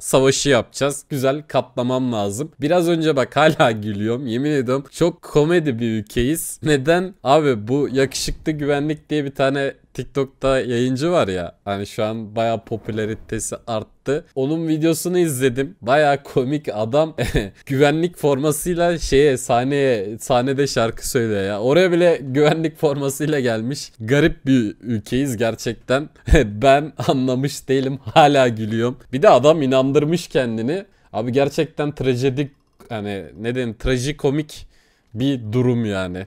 savaşı yapacağız. Güzel katlamam lazım. Biraz önce bak hala gülüyorum. Yemin ediyorum çok komedi bir ülkeyiz. Neden? Abi bu yakışıklı güvenlik diye bir tane TikTok'ta yayıncı var ya hani şu an baya popülaritesi arttı. Onun videosunu izledim. Baya komik adam güvenlik formasıyla şeye sahneye sahnede şarkı söylüyor ya. Oraya bile güvenlik formasıyla gelmiş. Garip bir ülkeyiz gerçekten. ben anlamış değilim. Hala gülüyorum. Bir de adam inandırmış kendini. Abi gerçekten trajedik hani ne diyeyim trajikomik bir durum yani.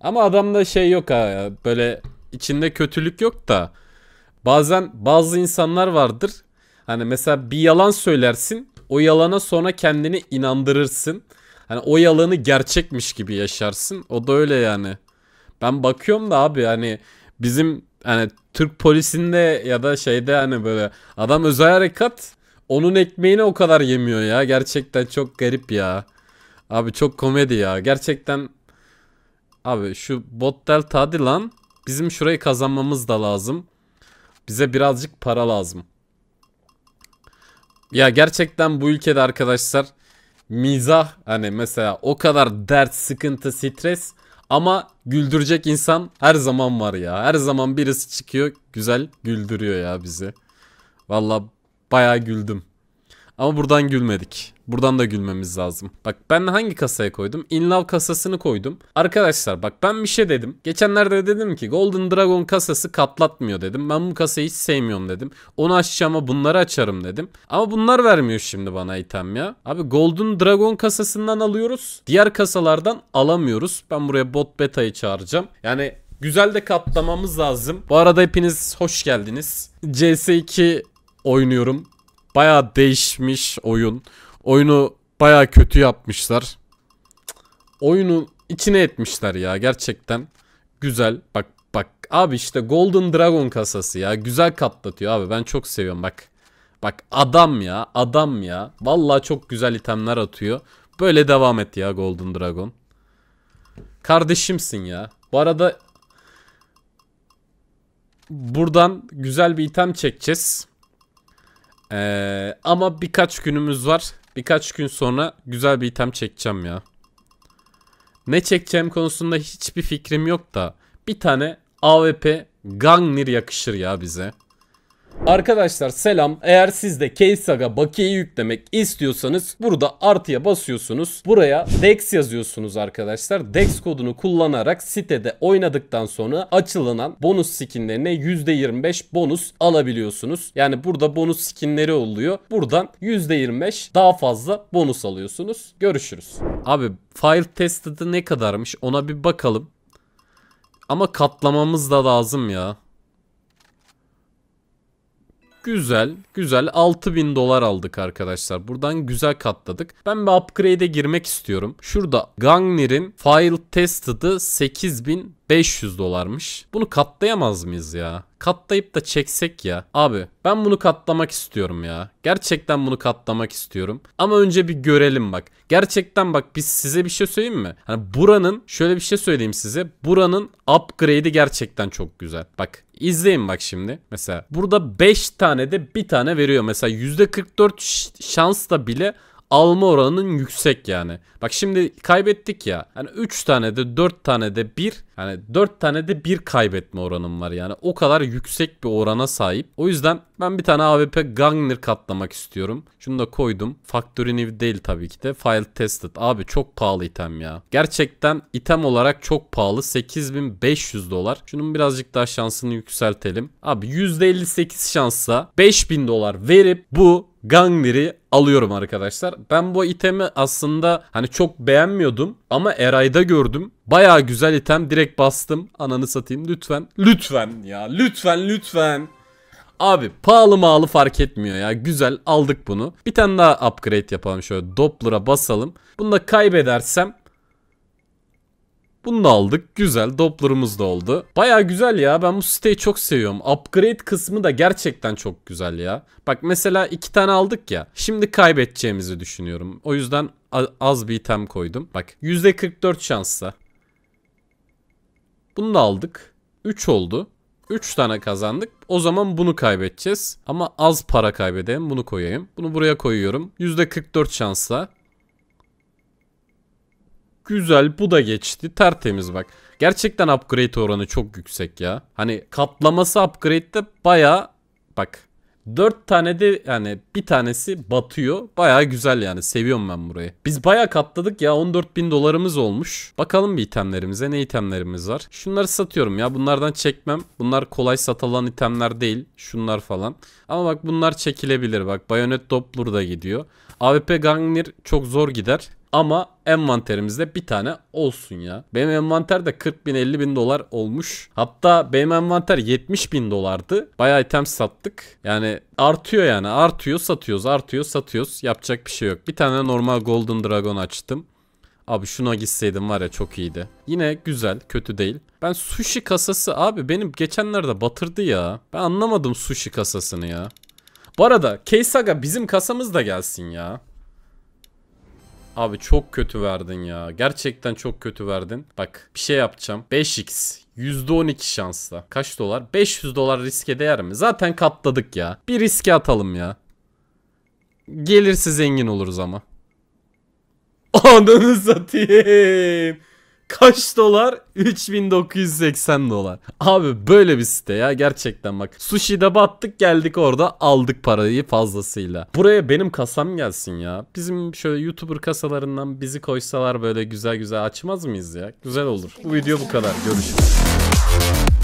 Ama adamda şey yok ha böyle içinde kötülük yok da bazen bazı insanlar vardır. Hani mesela bir yalan söylersin. O yalana sonra kendini inandırırsın. Hani o yalanı gerçekmiş gibi yaşarsın. O da öyle yani. Ben bakıyorum da abi hani bizim hani Türk polisinde ya da şeyde hani böyle adam özel harekat onun ekmeğini o kadar yemiyor ya. Gerçekten çok garip ya. Abi çok komedi ya. Gerçekten abi şu bot delta hadi lan. Bizim şurayı kazanmamız da lazım. Bize birazcık para lazım. Ya gerçekten bu ülkede arkadaşlar mizah hani mesela o kadar dert, sıkıntı, stres ama güldürecek insan her zaman var ya. Her zaman birisi çıkıyor güzel güldürüyor ya bizi. Valla baya güldüm. Ama buradan gülmedik. Buradan da gülmemiz lazım. Bak ben hangi kasaya koydum? Inlove kasasını koydum. Arkadaşlar bak ben bir şey dedim. Geçenlerde dedim ki Golden Dragon kasası katlatmıyor dedim. Ben bu kasayı hiç sevmiyorum dedim. Onu açacağıma bunları açarım dedim. Ama bunlar vermiyor şimdi bana item ya. Abi Golden Dragon kasasından alıyoruz. Diğer kasalardan alamıyoruz. Ben buraya bot beta'yı çağıracağım. Yani güzel de katlamamız lazım. Bu arada hepiniz hoş geldiniz. CS2 oynuyorum. Baya değişmiş oyun. Oyunu baya kötü yapmışlar. Oyunun içine etmişler ya gerçekten. Güzel. Bak bak abi işte Golden Dragon kasası ya. Güzel katlatıyor abi. Ben çok seviyorum bak. Bak adam ya adam ya. Vallahi çok güzel itemler atıyor. Böyle devam et ya Golden Dragon. Kardeşimsin ya. Bu arada buradan güzel bir item çekeceğiz. Ee, ama birkaç günümüz var. Birkaç gün sonra güzel bir item çekeceğim ya. Ne çekeceğim konusunda hiçbir fikrim yok da. Bir tane AWP Gangnir yakışır ya bize. Arkadaşlar selam. Eğer siz de Keysaga bakiye yüklemek istiyorsanız burada artıya basıyorsunuz. Buraya DEX yazıyorsunuz arkadaşlar. DEX kodunu kullanarak sitede oynadıktan sonra açılınan bonus skinlerine %25 bonus alabiliyorsunuz. Yani burada bonus skinleri oluyor. Buradan %25 daha fazla bonus alıyorsunuz. Görüşürüz. Abi file testede ne kadarmış ona bir bakalım. Ama katlamamız da lazım ya. Güzel. Güzel. 6000 dolar aldık arkadaşlar. Buradan güzel katladık. Ben bir upgrade'e girmek istiyorum. Şurada Gangnir'in File Tested'ı 8000 500 dolarmış. Bunu katlayamaz mıyız ya? Katlayıp da çeksek ya. Abi ben bunu katlamak istiyorum ya. Gerçekten bunu katlamak istiyorum. Ama önce bir görelim bak. Gerçekten bak biz size bir şey söyleyeyim mi? Hani buranın şöyle bir şey söyleyeyim size. Buranın upgrade'i gerçekten çok güzel. Bak izleyin bak şimdi. Mesela burada 5 tane de bir tane veriyor. Mesela %44 şansla bile alma oranının yüksek yani. Bak şimdi kaybettik ya. Hani 3 tane de 4 tane de 1 hani 4 tane de 1 kaybetme oranım var yani. O kadar yüksek bir orana sahip. O yüzden ben bir tane AWP Gangner katlamak istiyorum. Şunu da koydum. Factory new değil tabii ki de. File tested. Abi çok pahalı item ya. Gerçekten item olarak çok pahalı. 8500 dolar. Şunun birazcık daha şansını yükseltelim. Abi %58 şansa 5000 dolar verip bu Gangr'i alıyorum arkadaşlar. Ben bu itemi aslında hani çok beğenmiyordum ama Eray'da gördüm. Baya güzel item direkt bastım. Ananı satayım lütfen. Lütfen ya lütfen lütfen. Abi pahalı mağalı fark etmiyor ya. Güzel aldık bunu. Bir tane daha upgrade yapalım şöyle Doppler'a basalım. Bunu da kaybedersem bunu da aldık. Güzel. Doppler'ımız da oldu. Baya güzel ya. Ben bu siteyi çok seviyorum. Upgrade kısmı da gerçekten çok güzel ya. Bak mesela iki tane aldık ya. Şimdi kaybedeceğimizi düşünüyorum. O yüzden az bir item koydum. Bak %44 şansla. Bunu da aldık. 3 oldu. 3 tane kazandık. O zaman bunu kaybedeceğiz. Ama az para kaybedeyim. Bunu koyayım. Bunu buraya koyuyorum. %44 şansla. Güzel bu da geçti. Tertemiz bak. Gerçekten upgrade oranı çok yüksek ya. Hani katlaması upgrade de baya bak 4 tane de yani bir tanesi batıyor. Baya güzel yani seviyorum ben burayı. Biz baya katladık ya 14 bin dolarımız olmuş. Bakalım bir itemlerimize ne itemlerimiz var. Şunları satıyorum ya bunlardan çekmem. Bunlar kolay satılan itemler değil. Şunlar falan. Ama bak bunlar çekilebilir bak. Bayonet Doppler da gidiyor. AWP Gangnir çok zor gider. Ama envanterimizde bir tane olsun ya. Benim envanter de 40 bin 50 bin dolar olmuş. Hatta benim envanter 70 bin dolardı. Bayağı item sattık. Yani artıyor yani artıyor satıyoruz artıyor satıyoruz. Yapacak bir şey yok. Bir tane normal Golden Dragon açtım. Abi şuna gitseydim var ya çok iyiydi. Yine güzel, kötü değil. Ben sushi kasası abi benim geçenlerde batırdı ya. Ben anlamadım sushi kasasını ya. Bu arada Keisaga bizim kasamız da gelsin ya. Abi çok kötü verdin ya. Gerçekten çok kötü verdin. Bak bir şey yapacağım. 5x. %12 şansla. Kaç dolar? 500 dolar riske değer mi? Zaten katladık ya. Bir riske atalım ya. Gelirse zengin oluruz ama. Ananı satayım. Kaç dolar? 3980 dolar. Abi böyle bir site ya gerçekten bak. Sushi'de battık geldik orada aldık parayı fazlasıyla. Buraya benim kasam gelsin ya. Bizim şöyle YouTuber kasalarından bizi koysalar böyle güzel güzel açmaz mıyız ya? Güzel olur. Bu video bu kadar. Görüşürüz.